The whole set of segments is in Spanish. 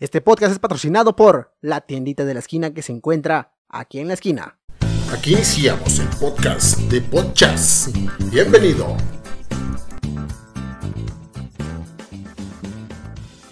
Este podcast es patrocinado por la tiendita de la esquina que se encuentra aquí en la esquina. Aquí iniciamos el podcast de Podchas. Bienvenido.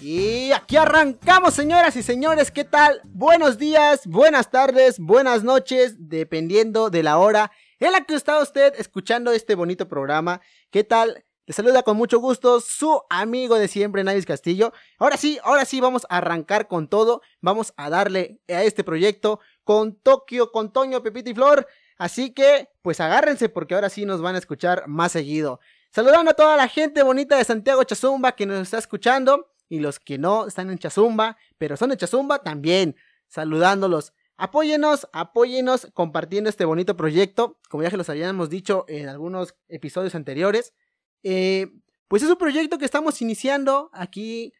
Y aquí arrancamos, señoras y señores. ¿Qué tal? Buenos días, buenas tardes, buenas noches, dependiendo de la hora en la que está usted escuchando este bonito programa. ¿Qué tal? Les saluda con mucho gusto su amigo de siempre, Navis Castillo. Ahora sí, ahora sí vamos a arrancar con todo. Vamos a darle a este proyecto con Tokio, con Toño, Pepito y Flor. Así que, pues agárrense porque ahora sí nos van a escuchar más seguido. Saludando a toda la gente bonita de Santiago Chazumba que nos está escuchando y los que no están en Chazumba, pero son de Chazumba también. Saludándolos. Apóyenos, apóyenos compartiendo este bonito proyecto. Como ya que los habíamos dicho en algunos episodios anteriores, eh, pues es un proyecto que estamos iniciando aquí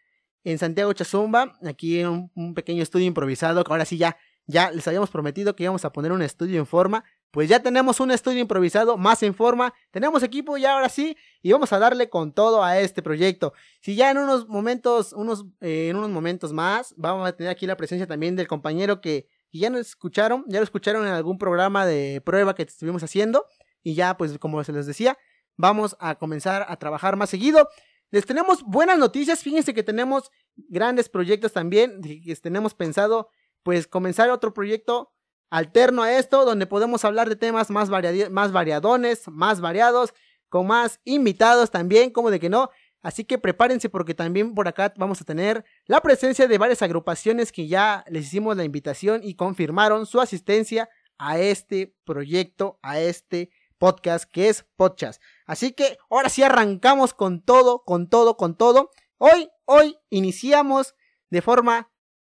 en Santiago Chazumba, aquí en un, pequeño estudio improvisado, que ahora sí ya, ya les habíamos prometido que íbamos a poner un estudio en forma. Pues ya tenemos un estudio improvisado más en forma, tenemos equipo ya ahora sí y vamos a darle con todo a este proyecto. Si ya en unos momentos, unos, eh, en unos momentos más, vamos a tener aquí la presencia también del compañero que, que ya nos escucharon, ya lo escucharon en algún programa de prueba que estuvimos haciendo y ya pues como se les decía, vamos a comenzar a trabajar más seguido. Les tenemos buenas noticias, fíjense que tenemos grandes proyectos también, que tenemos pensado pues comenzar otro proyecto alterno a esto, donde podemos hablar de temas más, variados, más variadones, más variados, con más invitados también, como de que no. Así que prepárense porque también por acá vamos a tener la presencia de varias agrupaciones que ya les hicimos la invitación y confirmaron su asistencia a este proyecto, a este podcast, que es Podcast. Así que ahora sí arrancamos con todo, con todo, con todo. Hoy, hoy iniciamos de forma,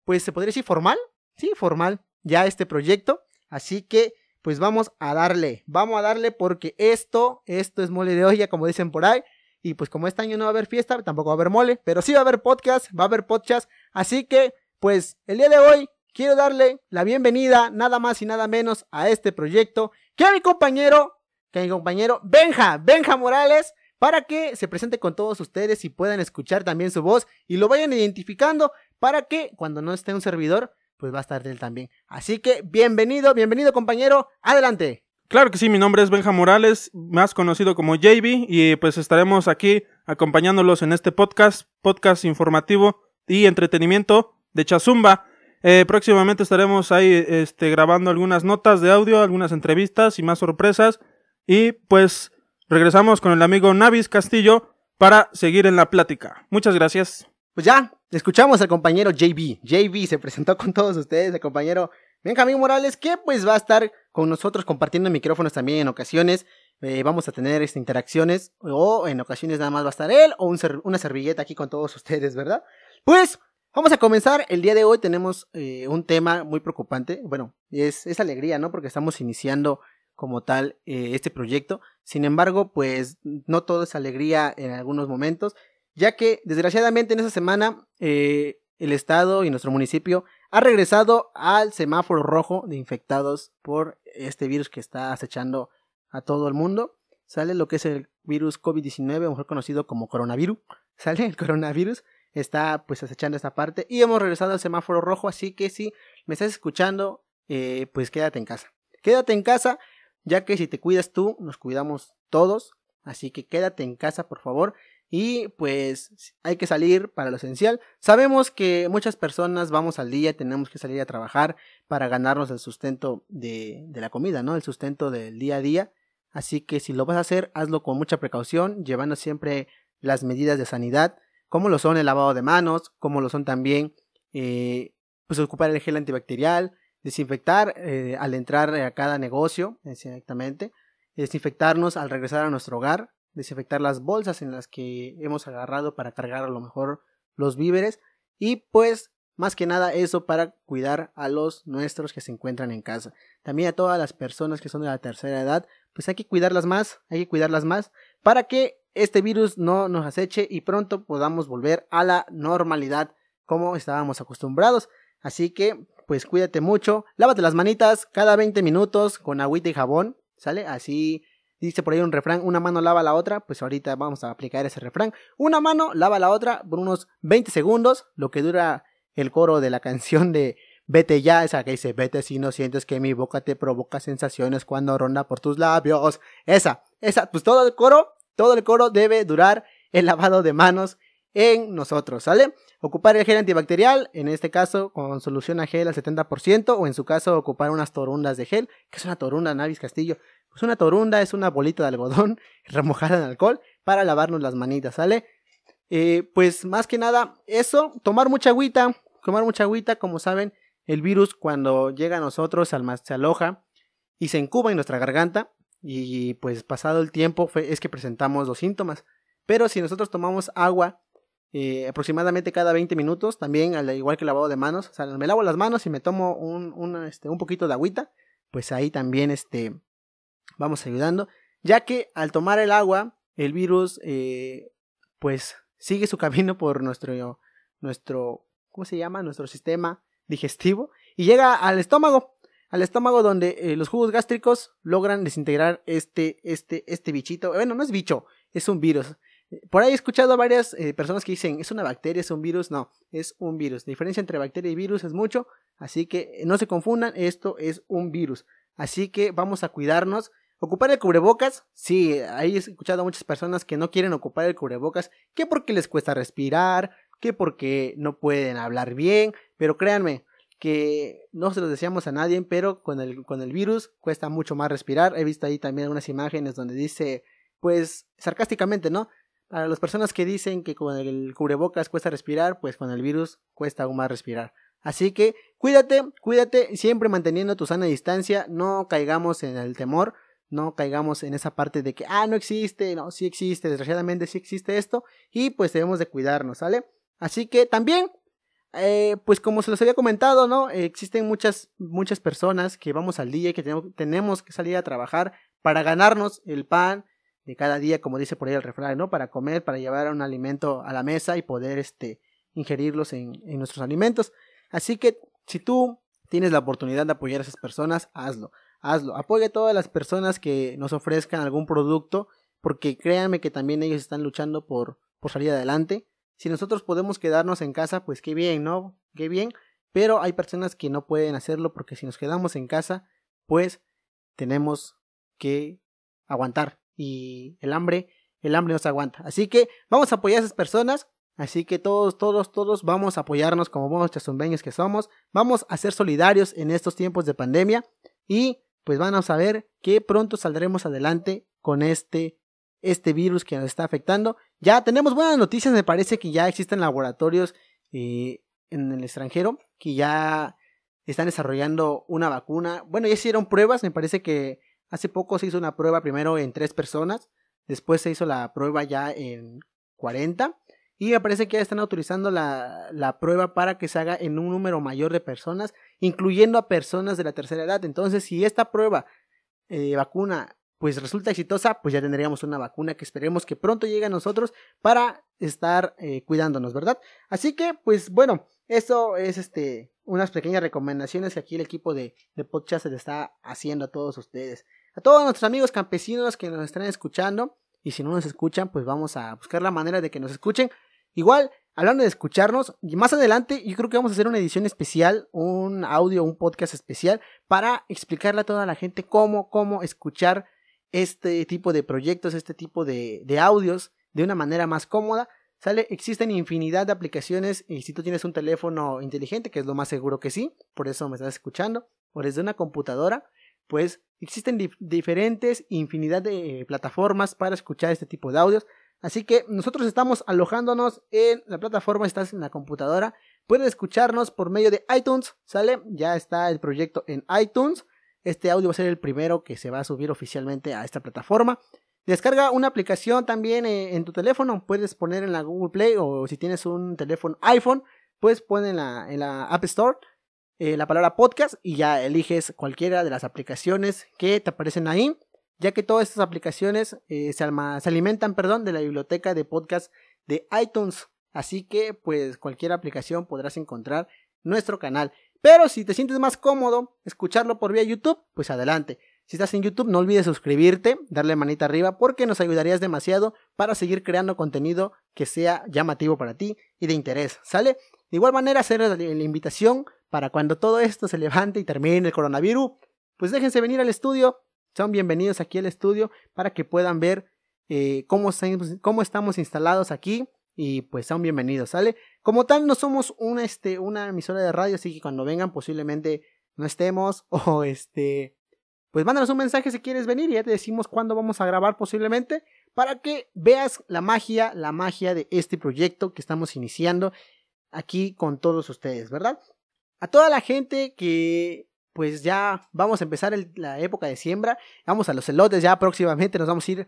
pues se podría decir formal, sí, formal, ya este proyecto. Así que, pues vamos a darle, vamos a darle porque esto, esto es mole de olla, como dicen por ahí. Y pues como este año no va a haber fiesta, tampoco va a haber mole, pero sí va a haber podcast, va a haber podcast. Así que, pues el día de hoy quiero darle la bienvenida, nada más y nada menos, a este proyecto que mi compañero que mi compañero Benja, Benja Morales, para que se presente con todos ustedes y puedan escuchar también su voz y lo vayan identificando para que cuando no esté un servidor, pues va a estar él también. Así que bienvenido, bienvenido compañero, adelante. Claro que sí, mi nombre es Benja Morales, más conocido como JB, y pues estaremos aquí acompañándolos en este podcast, podcast informativo y entretenimiento de Chazumba. Eh, próximamente estaremos ahí este, grabando algunas notas de audio, algunas entrevistas y más sorpresas y pues regresamos con el amigo Navis Castillo para seguir en la plática. Muchas gracias. Pues ya, escuchamos al compañero JB. JB se presentó con todos ustedes, el compañero Benjamín Morales, que pues va a estar con nosotros compartiendo micrófonos también en ocasiones. Eh, vamos a tener estas interacciones o en ocasiones nada más va a estar él o una servilleta aquí con todos ustedes, ¿verdad? Pues vamos a comenzar. El día de hoy tenemos eh, un tema muy preocupante. Bueno, es, es alegría, ¿no? Porque estamos iniciando como tal eh, este proyecto. Sin embargo, pues no todo es alegría en algunos momentos, ya que desgraciadamente en esta semana eh, el Estado y nuestro municipio ha regresado al semáforo rojo de infectados por este virus que está acechando a todo el mundo. Sale lo que es el virus COVID-19, mejor conocido como coronavirus. Sale el coronavirus, está pues acechando esta parte y hemos regresado al semáforo rojo, así que si me estás escuchando, eh, pues quédate en casa. Quédate en casa, ya que si te cuidas tú, nos cuidamos todos, así que quédate en casa, por favor. Y pues hay que salir para lo esencial. Sabemos que muchas personas vamos al día, tenemos que salir a trabajar para ganarnos el sustento de, la comida, ¿no? El sustento del día a día. Así que si lo vas a hacer, hazlo con mucha precaución, llevando siempre las medidas de sanidad, como lo son el lavado de manos, como lo son también, eh, pues ocupar el gel antibacterial, desinfectar eh, al entrar a cada negocio exactamente, desinfectarnos al regresar a nuestro hogar, desinfectar las bolsas en las que hemos agarrado para cargar a lo mejor los víveres y pues más que nada eso para cuidar a los nuestros que se encuentran en casa. También a todas las personas que son de la tercera edad, pues hay que cuidarlas más, hay que cuidarlas más para que este virus no nos aceche y pronto podamos volver a la normalidad como estábamos acostumbrados. Así que, pues cuídate mucho, lávate las manitas cada 20 minutos con agüita y jabón, ¿sale? Así dice por ahí un refrán, una mano lava la otra, pues ahorita vamos a aplicar ese refrán. Una mano lava la otra por unos 20 segundos, lo que dura el coro de la canción de Vete ya, esa que dice, vete si no sientes que mi boca te provoca sensaciones cuando ronda por tus labios. Esa, esa, pues todo el coro, todo el coro debe durar el lavado de manos en nosotros, ¿sale? Ocupar el gel antibacterial, en este caso con solución a gel al 70%, o en su caso ocupar unas torundas de gel. que es una torunda, Navis Castillo? Pues una torunda es una bolita de algodón remojada en alcohol para lavarnos las manitas, ¿sale? Eh, pues más que nada, eso, tomar mucha agüita, tomar mucha agüita, como saben, el virus cuando llega a nosotros se aloja y se incuba en nuestra garganta y pues pasado el tiempo es que presentamos los síntomas. Pero si nosotros tomamos agua eh, aproximadamente cada 20 minutos, también al igual que el lavado de manos, o sea, me lavo las manos y me tomo un, este, un poquito de agüita, pues ahí también este, vamos ayudando, ya que al tomar el agua, el virus eh, pues sigue su camino por nuestro, nuestro, ¿cómo se llama? Nuestro sistema digestivo y llega al estómago, al estómago donde eh, los jugos gástricos logran desintegrar este, este, este bichito, bueno, no es bicho, es un virus, por ahí he escuchado a varias eh, personas que dicen, es una bacteria, es un virus. No, es un virus. La diferencia entre bacteria y virus es mucho, así que no se confundan, esto es un virus. Así que vamos a cuidarnos. Ocupar el cubrebocas, sí, ahí he escuchado a muchas personas que no quieren ocupar el cubrebocas, que porque les cuesta respirar, que porque no pueden hablar bien, pero créanme, que no se los deseamos a nadie, pero con el, con el virus cuesta mucho más respirar. He visto ahí también unas imágenes donde dice, pues sarcásticamente, ¿no? A las personas que dicen que con el cubrebocas cuesta respirar, pues con el virus cuesta aún más respirar. Así que cuídate, cuídate, siempre manteniendo tu sana distancia, no caigamos en el temor, no caigamos en esa parte de que, ah, no existe, no, sí existe, desgraciadamente sí existe esto, y pues debemos de cuidarnos, ¿sale? Así que también, eh, pues como se los había comentado, ¿no? existen muchas, muchas personas que vamos al día y que tenemos que salir a trabajar para ganarnos el pan, de cada día, como dice por ahí el refrán, ¿no? Para comer, para llevar un alimento a la mesa y poder este, ingerirlos en, nuestros alimentos. Así que si tú tienes la oportunidad de apoyar a esas personas, hazlo. Hazlo. Apoya a todas las personas que nos ofrezcan algún producto, porque créanme que también ellos están luchando por, por salir adelante. Si nosotros podemos quedarnos en casa, pues qué bien, ¿no? Qué bien. Pero hay personas que no pueden hacerlo porque si nos quedamos en casa, pues tenemos que aguantar, y el hambre, el hambre nos aguanta. Así que vamos a apoyar a esas personas. Así que todos, todos, todos vamos a apoyarnos como buenos chazumbeños que somos. Vamos a ser solidarios en estos tiempos de pandemia. Y pues van a ver que pronto saldremos adelante con este, este virus que nos está afectando. Ya tenemos buenas noticias, me parece que ya existen laboratorios eh, en el extranjero que ya están desarrollando una vacuna. Bueno, ya hicieron pruebas, me parece que Hace poco se hizo una prueba primero en tres personas, después se hizo la prueba ya en 40 y aparece parece que ya están autorizando la, la, prueba para que se haga en un número mayor de personas, incluyendo a personas de la tercera edad. Entonces, si esta prueba eh, vacuna pues resulta exitosa, pues ya tendríamos una vacuna que esperemos que pronto llegue a nosotros para estar eh, cuidándonos, ¿verdad? Así que, pues bueno, eso es este unas pequeñas recomendaciones que aquí el equipo de, de podcast se está haciendo a todos ustedes a todos nuestros amigos campesinos que nos están escuchando. Y si no nos escuchan, pues vamos a buscar la manera de que nos escuchen. Igual, hablando de escucharnos, y más adelante yo creo que vamos a hacer una edición especial, un audio, un podcast especial, para explicarle a toda la gente cómo, cómo escuchar este tipo de proyectos, este tipo de, de audios de una manera más cómoda. ¿Sale? Existen infinidad de aplicaciones y si tú tienes un teléfono inteligente, que es lo más seguro que sí, por eso me estás escuchando, o desde una computadora, pues Existen diferentes infinidad de plataformas para escuchar este tipo de audios. Así que nosotros estamos alojándonos en la plataforma, estás en la computadora. Puedes escucharnos por medio de iTunes, ¿sale? Ya está el proyecto en iTunes. Este audio va a ser el primero que se va a subir oficialmente a esta plataforma. Descarga una aplicación también eh, en tu teléfono. Puedes poner en la Google Play o si tienes un teléfono iPhone, puedes poner en la App Store eh, la palabra podcast y ya eliges cualquiera de las aplicaciones que te aparecen ahí, ya que todas estas aplicaciones eh, se, alimentan perdón, de la biblioteca de podcast de iTunes. Así que pues cualquier aplicación podrás encontrar nuestro canal. Pero si te sientes más cómodo escucharlo por vía YouTube, pues adelante. Si estás en YouTube, no olvides suscribirte, darle manita arriba, porque nos ayudarías demasiado para seguir creando contenido que sea llamativo para ti y de interés. ¿Sale? De igual manera, hacer la invitación para cuando todo esto se levante y termine el coronavirus, pues déjense venir al estudio. Son bienvenidos aquí al estudio para que puedan ver eh, cómo, estamos instalados aquí y pues son bienvenidos, ¿sale? Como tal, no somos una, este, una emisora de radio, así que cuando vengan posiblemente no estemos o este... Pues mándanos un mensaje si quieres venir y ya te decimos cuándo vamos a grabar posiblemente para que veas la magia, la magia de este proyecto que estamos iniciando aquí con todos ustedes, ¿verdad? a toda la gente que pues ya vamos a empezar la época de siembra, vamos a los elotes ya próximamente, nos vamos a ir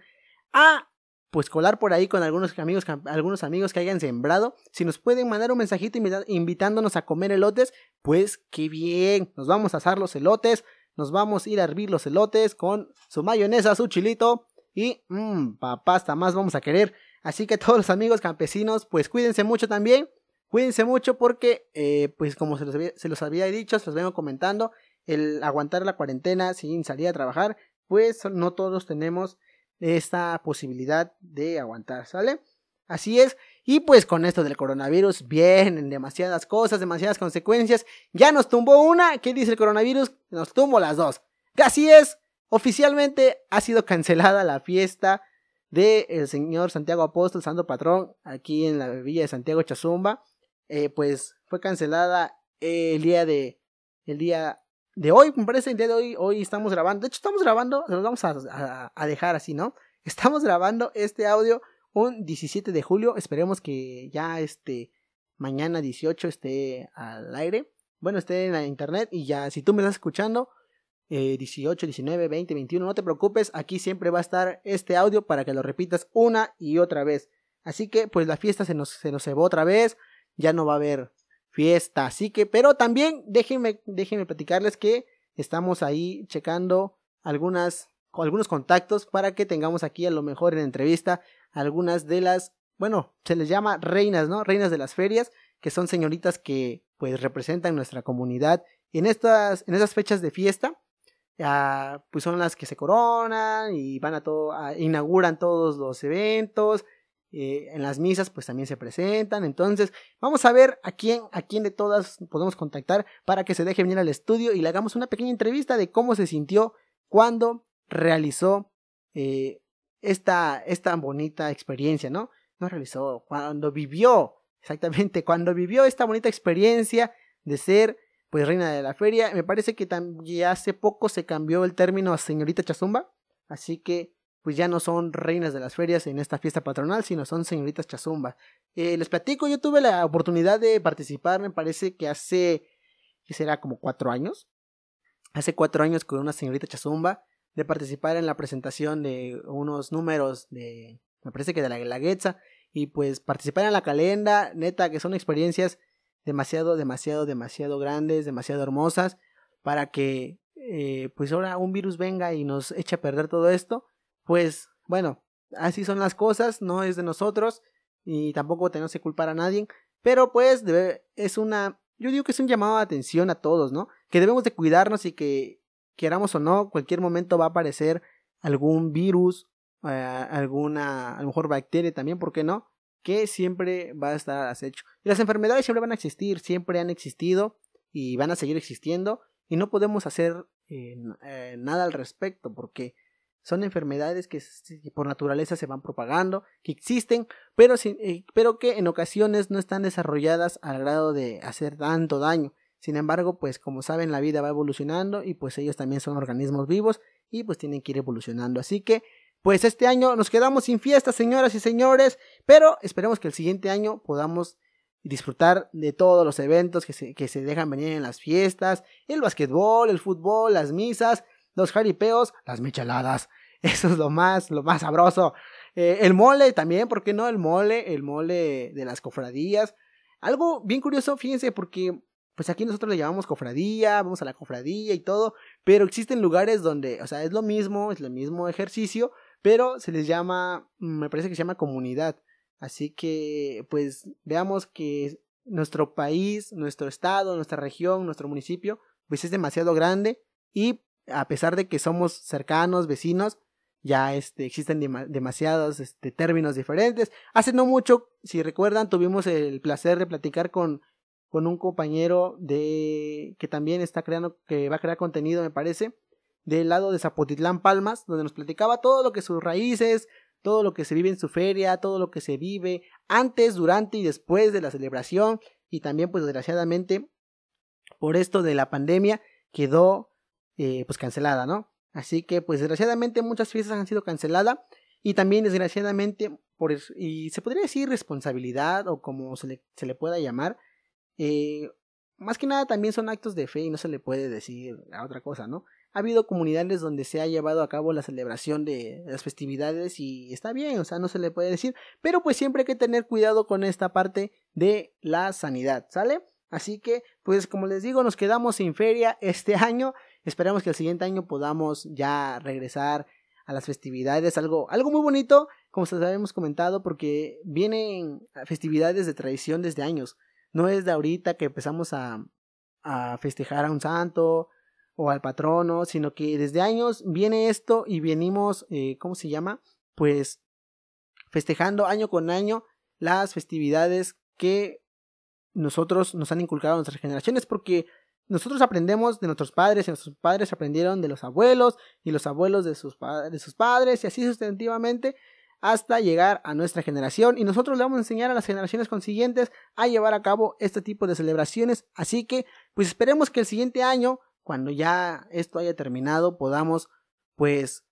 a pues colar por ahí con algunos amigos, algunos amigos que hayan sembrado. Si nos pueden mandar un mensajito invitándonos a comer elotes, pues qué bien, nos vamos a asar los elotes, nos vamos a ir a hervir los elotes con su mayonesa, su chilito y mmm, papá, más vamos a querer. Así que todos los amigos campesinos, pues cuídense mucho también. Cuídense mucho porque, eh, pues como se los, había, dicho, se los vengo comentando, el aguantar la cuarentena sin salir a trabajar, pues no todos tenemos esta posibilidad de aguantar, ¿sale? Así es. Y pues con esto del coronavirus vienen demasiadas cosas, demasiadas consecuencias. Ya nos tumbó una, ¿qué dice el coronavirus? Nos tumbó las dos. Así es. Oficialmente ha sido cancelada la fiesta del señor Santiago Apóstol, santo patrón, aquí en la villa de Santiago Chazumba. Eh, pues fue cancelada el día de el día de hoy, me parece el día de hoy, hoy estamos grabando, de hecho estamos grabando, se vamos a, a, dejar así, ¿no? Estamos grabando este audio un 17 de julio, esperemos que ya este mañana 18 esté al aire, bueno, esté en la internet y ya si tú me estás escuchando, 18, 19, 20, 21, no te preocupes, aquí siempre va a estar este audio para que lo repitas una y otra vez. Así que pues la fiesta se nos, se nos cebó otra vez, ya no va a haber fiesta. Así que, pero también déjenme, déjenme platicarles que estamos ahí checando algunas, algunos contactos para que tengamos aquí a lo mejor en entrevista algunas de las, bueno, se les llama reinas, ¿no? Reinas de las ferias, que son señoritas que pues representan nuestra comunidad en estas, en esas fechas de fiesta. Ah, pues son las que se coronan y van a todo, inauguran todos los eventos eh, en las misas pues también se presentan. Entonces, vamos a ver a quién, a quién de todas podemos contactar para que se deje venir al estudio y le hagamos una pequeña entrevista de cómo se sintió cuando realizó eh, esta, bonita experiencia, ¿no? No realizó, cuando vivió, exactamente, cuando vivió esta bonita experiencia de ser pues reina de la feria. Me parece que también hace poco se cambió el término a señorita Chazumba. Así que pues ya no son reinas de las ferias en esta fiesta patronal, sino son señoritas chazumba. Eh, les platico, yo tuve la oportunidad de participar, me parece que hace, que será como cuatro años, hace cuatro años con una señorita chazumba, de participar en la presentación de unos números de, me parece que de la Guelaguetza, y pues participar en la calenda, neta, que son experiencias demasiado, demasiado, demasiado grandes, demasiado hermosas, para que eh, pues ahora un virus venga y nos eche a perder todo esto pues bueno, así son las cosas, no es de nosotros y tampoco tenemos que culpar a nadie, pero pues es una, yo digo que es un llamado de atención a todos, ¿no? Que debemos de cuidarnos y que queramos o no, cualquier momento va a aparecer algún virus, eh, alguna, a lo mejor bacteria también, ¿por qué no? Que siempre va a estar acecho. Y las enfermedades siempre van a existir, siempre han existido y van a seguir existiendo y no podemos hacer eh, eh, nada al respecto porque son enfermedades que por naturaleza se van propagando, que existen, pero, eh, pero que en ocasiones no están desarrolladas al grado de hacer tanto daño. Sin embargo, pues como saben, la vida va evolucionando y pues ellos también son organismos vivos y pues tienen que ir evolucionando. Así que, pues este año nos quedamos sin fiestas, señoras y señores, pero esperemos que el siguiente año podamos disfrutar de todos los eventos que se, que se dejan venir en las fiestas, el básquetbol, el fútbol, las misas, los jaripeos, las micheladas. Eso es lo más, lo más sabroso. Eh, el mole también, ¿por qué no? El mole, el mole de las cofradías. Algo bien curioso, fíjense, porque pues aquí nosotros le llamamos cofradía, vamos a la cofradía y todo, pero existen lugares donde, o sea, es lo mismo, es el mismo ejercicio, pero se les llama, mm, me parece que se llama comunidad. Así que, pues, veamos que nuestro país, nuestro estado, nuestra región, nuestro municipio, pues es demasiado grande y a pesar de que somos cercanos, vecinos, ya este, existen demasiados este, términos diferentes. Hace no mucho, si recuerdan, tuvimos el placer de platicar con, con un compañero de que también está creando, que va a crear contenido, me parece, del lado de Zapotitlán Palmas, donde nos platicaba todo lo que sus raíces, todo lo que se vive en su feria, todo lo que se vive antes, durante y después de la celebración y también pues desgraciadamente por esto de la pandemia quedó eh, pues cancelada, ¿no? Así que pues desgraciadamente muchas fiestas han sido canceladas y también desgraciadamente por, y se podría decir responsabilidad o como se le, se le pueda llamar, eh, más que nada también son actos de fe y no se le puede decir a otra cosa, ¿no? Ha habido comunidades donde se ha llevado a cabo la celebración de las festividades y está bien, o sea, no se le puede decir, pero pues siempre hay que tener cuidado con esta parte de la sanidad, ¿sale? Así que, pues como les digo, nos quedamos sin feria este año, Esperamos que el siguiente año podamos ya regresar a las festividades, algo, algo muy bonito, como se habíamos comentado, porque vienen festividades de tradición desde años. No es de ahorita que empezamos a, a festejar a un santo o al patrono, sino que desde años viene esto y venimos, eh, ¿cómo se llama? Pues festejando año con año las festividades que nosotros nos han inculcado nuestras generaciones, porque nosotros aprendemos de nuestros padres, y nuestros padres aprendieron de los abuelos, y los abuelos de sus, de sus padres, y así sustantivamente hasta llegar a nuestra generación y nosotros le vamos a enseñar a las generaciones consiguientes a llevar a cabo este tipo de celebraciones. Así que, pues esperemos que el siguiente año, cuando ya esto haya terminado, podamos, pues,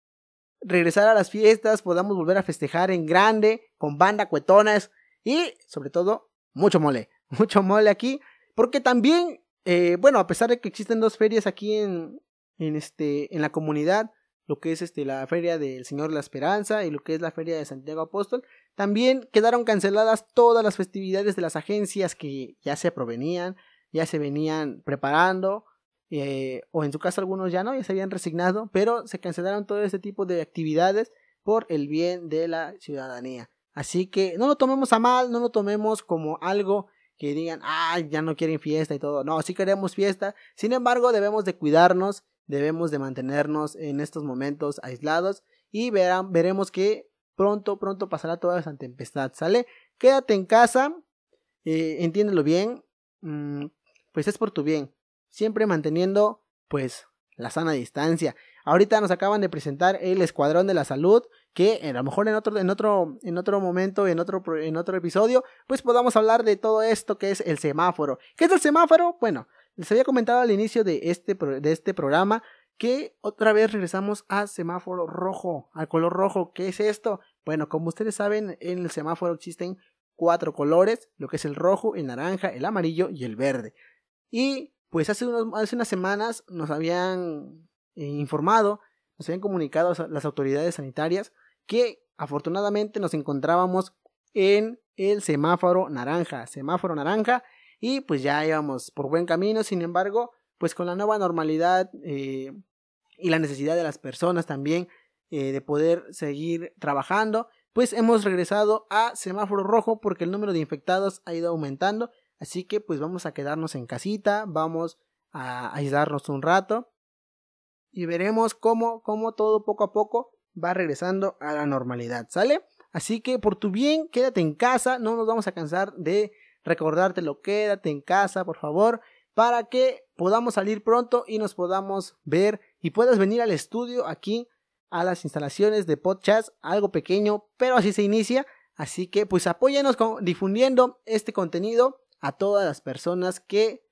regresar a las fiestas, podamos volver a festejar en grande, con banda, cuetonas y, sobre todo, mucho mole, mucho mole aquí, porque también eh, bueno, a pesar de que existen dos ferias aquí en, en, este, en la comunidad, lo que es este, la feria del Señor de la Esperanza y lo que es la feria de Santiago Apóstol, también quedaron canceladas todas las festividades de las agencias que ya se provenían, ya se venían preparando, eh, o en su caso algunos ya no, ya se habían resignado, pero se cancelaron todo este tipo de actividades por el bien de la ciudadanía. Así que no lo tomemos a mal, no lo tomemos como algo que digan, ah ya no quieren fiesta y todo. No, sí queremos fiesta. Sin embargo, debemos de cuidarnos, debemos de mantenernos en estos momentos aislados y verán, veremos que pronto, pronto pasará toda esa tempestad, ¿sale? Quédate en casa, eh, entiéndelo bien, mm, pues es por tu bien, siempre manteniendo, pues, la sana distancia. Ahorita nos acaban de presentar el Escuadrón de la Salud, que a lo mejor en otro, en otro, momento, en otro, en otro episodio, pues podamos hablar de todo esto que es el semáforo. ¿Qué es el semáforo? Bueno, les había comentado al inicio de este, de este programa que otra vez regresamos a semáforo rojo, al color rojo. ¿Qué es esto? Bueno, como ustedes saben, en el semáforo existen cuatro colores, lo que es el rojo, el naranja, el amarillo y el verde. Y pues hace, hace unas semanas nos habían eh, informado, nos habían comunicado las autoridades sanitarias que afortunadamente nos encontrábamos en el semáforo naranja, semáforo naranja, y pues ya íbamos por buen camino, sin embargo, pues con la nueva normalidad eh, y la necesidad de las personas también eh, de poder seguir trabajando, pues hemos regresado a semáforo rojo porque el número de infectados ha ido aumentando, así que pues vamos a quedarnos en casita, vamos a aislarnos un rato y veremos cómo, cómo todo poco a poco va regresando a la normalidad, ¿sale? Así que por tu bien, quédate en casa, no nos vamos a cansar de recordártelo, quédate en casa, por favor, para que podamos salir pronto y nos podamos ver y puedas venir al estudio aquí a las instalaciones de podcast, algo pequeño, pero así se inicia, así que pues apóyanos difundiendo este contenido a todas las personas que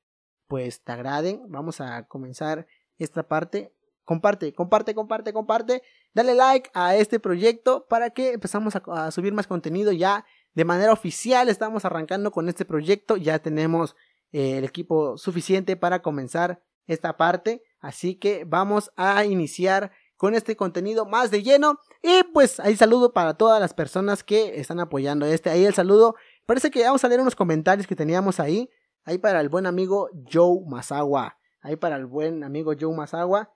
pues te agraden. Vamos a comenzar esta parte comparte, comparte, comparte, comparte. Dale like a este proyecto para que empezamos a, subir más contenido ya de manera oficial. Estamos arrancando con este proyecto. Ya tenemos eh, el equipo suficiente para comenzar esta parte. Así que vamos a iniciar con este contenido más de lleno. Y pues ahí saludo para todas las personas que están apoyando este. Ahí el saludo. Parece que vamos a leer unos comentarios que teníamos ahí. Ahí para el buen amigo Joe Mazagua, Ahí para el buen amigo Joe Mazagua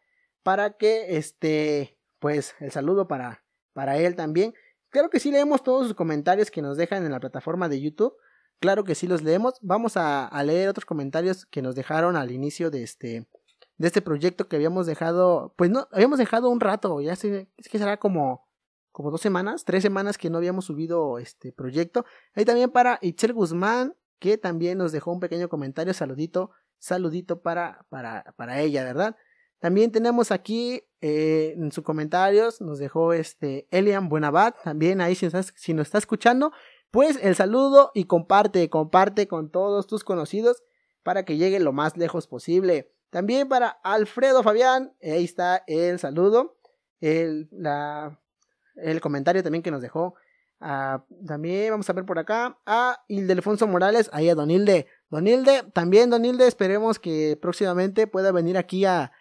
para que este, pues el saludo para, para él también. Claro que sí leemos todos sus comentarios que nos dejan en la plataforma de YouTube. Claro que sí los leemos. Vamos a, leer otros comentarios que nos dejaron al inicio de este, de este proyecto que habíamos dejado, pues no, habíamos dejado un rato, ya sé, es que será como, como dos semanas, tres semanas que no habíamos subido este proyecto. Ahí también para Itzel Guzmán, que también nos dejó un pequeño comentario, saludito, saludito para, para, para ella, ¿verdad? También tenemos aquí eh, en sus comentarios, nos dejó este Elian Buenabat, también ahí si nos, está escuchando, pues el saludo y comparte, comparte con todos tus conocidos para que llegue lo más lejos posible. También para Alfredo Fabián, ahí está el saludo, el, la, el comentario también que nos dejó. Ah, también vamos a ver por acá a Ildefonso Morales, ahí a Donilde. Donilde, también Donilde, esperemos que próximamente pueda venir aquí a,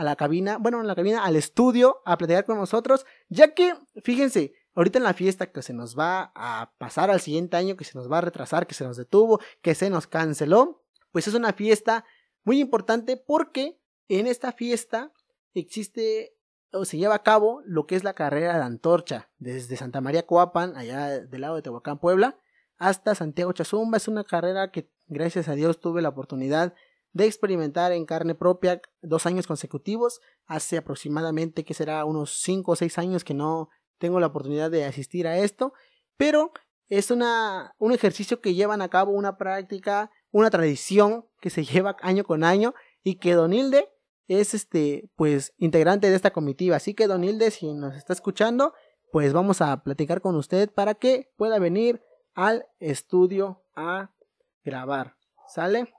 a la cabina, bueno, en la cabina, al estudio, a platicar con nosotros, ya que, fíjense, ahorita en la fiesta que se nos va a pasar al siguiente año, que se nos va a retrasar, que se nos detuvo, que se nos canceló, pues es una fiesta muy importante porque en esta fiesta existe o se lleva a cabo lo que es la carrera de antorcha desde Santa María Coapan, allá del lado de Tehuacán, Puebla, hasta Santiago Chazumba. Es una carrera que gracias a Dios tuve la oportunidad de experimentar en carne propia dos años consecutivos. Hace aproximadamente que será unos 5 o 6 años que no tengo la oportunidad de asistir a esto, pero es una, un ejercicio que llevan a cabo una práctica, una tradición que se lleva año con año y que Donilde es este, pues, integrante de esta comitiva. Así que Donilde, si nos está escuchando, pues vamos a platicar con usted para que pueda venir al estudio a grabar. ¿Sale?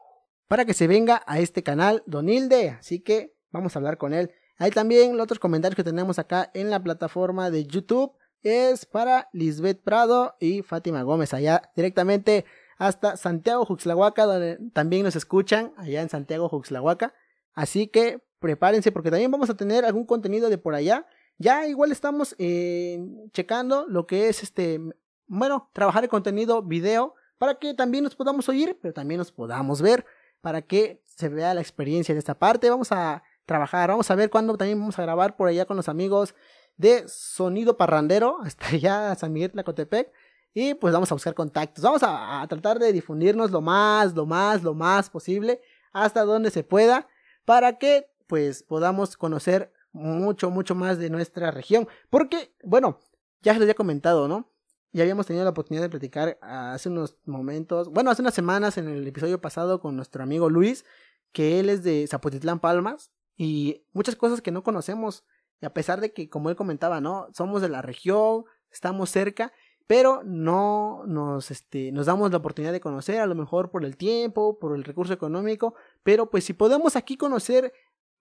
para que se venga a este canal Donilde. Así que vamos a hablar con él. Hay también los otros comentarios que tenemos acá en la plataforma de YouTube. Es para Lisbeth Prado y Fátima Gómez, allá directamente hasta Santiago Juxlahuaca, donde también nos escuchan, allá en Santiago Juxlahuaca. Así que prepárense porque también vamos a tener algún contenido de por allá. Ya igual estamos eh, checando lo que es este, bueno, trabajar el contenido video para que también nos podamos oír, pero también nos podamos ver para que se vea la experiencia de esta parte. Vamos a trabajar, vamos a ver cuándo también vamos a grabar por allá con los amigos de Sonido Parrandero, hasta allá San Miguel Tlacotepec. Y pues vamos a buscar contactos. Vamos a, tratar de difundirnos lo más, lo más, lo más posible, hasta donde se pueda, para que pues podamos conocer mucho, mucho más de nuestra región. Porque, bueno, ya les había comentado, ¿no? Ya habíamos tenido la oportunidad de platicar hace unos momentos, bueno, hace unas semanas en el episodio pasado con nuestro amigo Luis, que él es de Zapotitlán Palmas y muchas cosas que no conocemos, y a pesar de que, como él comentaba, ¿no? Somos de la región, estamos cerca, pero no nos este, damos la oportunidad de conocer, a lo mejor por el tiempo, por el recurso económico, pero pues si podemos aquí conocer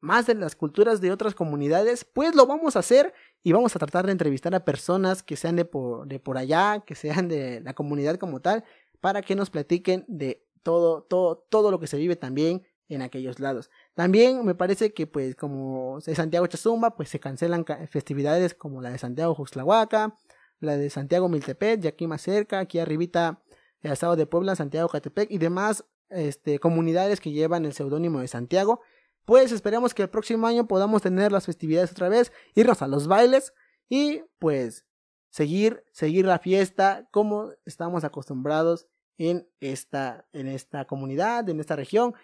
más de las culturas de otras comunidades, pues lo vamos a hacer y vamos a tratar de entrevistar a personas que sean de por, de por allá, que sean de la comunidad como tal, para que nos platiquen de todo, todo, lo que se vive también en aquellos lados. También me parece que pues como de Santiago Chazumba, pues se cancelan festividades como la de Santiago Juxlahuaca, la de Santiago Miltepec, de aquí más cerca, aquí arribita el estado de Puebla, Santiago Catepec y demás este, comunidades que llevan el seudónimo de Santiago pues esperemos que el próximo año podamos tener las festividades otra vez, irnos a los bailes y pues seguir, seguir la fiesta como estamos acostumbrados en esta, en esta comunidad, en esta región.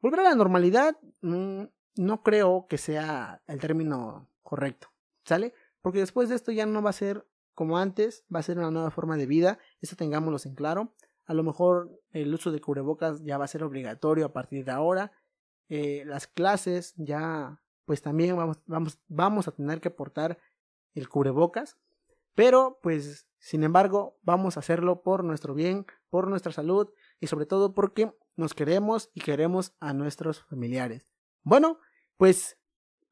Volver a la normalidad mm, no creo que sea el término correcto, ¿sale? Porque después de esto ya no va a ser como antes, va a ser una nueva forma de vida, eso tengámoslo en claro. A lo mejor el uso de cubrebocas ya va a ser obligatorio a partir de ahora. Eh, las clases ya, pues también vamos, vamos, vamos a tener que portar el cubrebocas. Pero, pues, sin embargo, vamos a hacerlo por nuestro bien, por nuestra salud y sobre todo porque nos queremos y queremos a nuestros familiares. Bueno, pues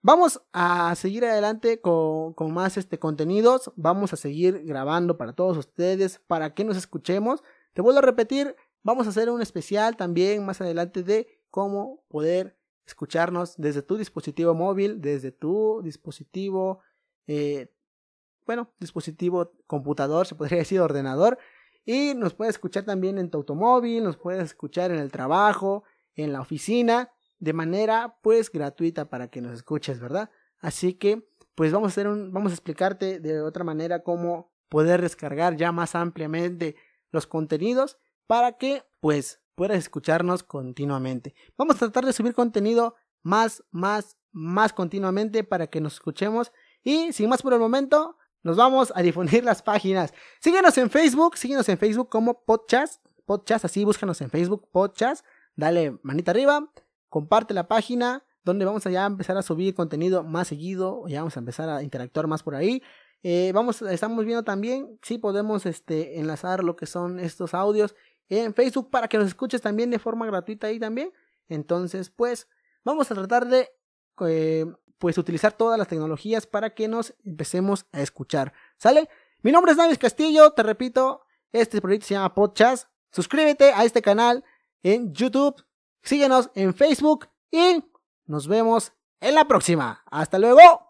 vamos a seguir adelante con, con más este contenidos. Vamos a seguir grabando para todos ustedes, para que nos escuchemos. Te vuelvo a repetir, vamos a hacer un especial también más adelante de cómo poder escucharnos desde tu dispositivo móvil, desde tu dispositivo, eh, bueno, dispositivo computador, se podría decir ordenador. Y nos puedes escuchar también en tu automóvil, nos puedes escuchar en el trabajo, en la oficina, de manera pues gratuita para que nos escuches, ¿verdad? Así que pues vamos a, hacer vamos a explicarte de otra manera cómo poder descargar ya más ampliamente los contenidos para que pues puedas escucharnos continuamente. Vamos a tratar de subir contenido más, más, más continuamente para que nos escuchemos. Y sin más por el momento, nos vamos a difundir las páginas. Síguenos en Facebook, síguenos en Facebook como Podchas, Podcast, así búscanos en Facebook, Podchas. dale manita arriba, comparte la página, donde vamos a ya empezar a subir contenido más seguido, ya vamos a empezar a interactuar más por ahí. Eh, vamos, estamos viendo también si podemos este, enlazar lo que son estos audios en Facebook para que nos escuches también de forma gratuita ahí también. Entonces, pues vamos a tratar de eh, pues utilizar todas las tecnologías para que nos empecemos a escuchar. ¿Sale? Mi nombre es Davis Castillo, te repito, este proyecto se llama Podcast. Suscríbete a este canal en YouTube, síguenos en Facebook y nos vemos en la próxima. Hasta luego.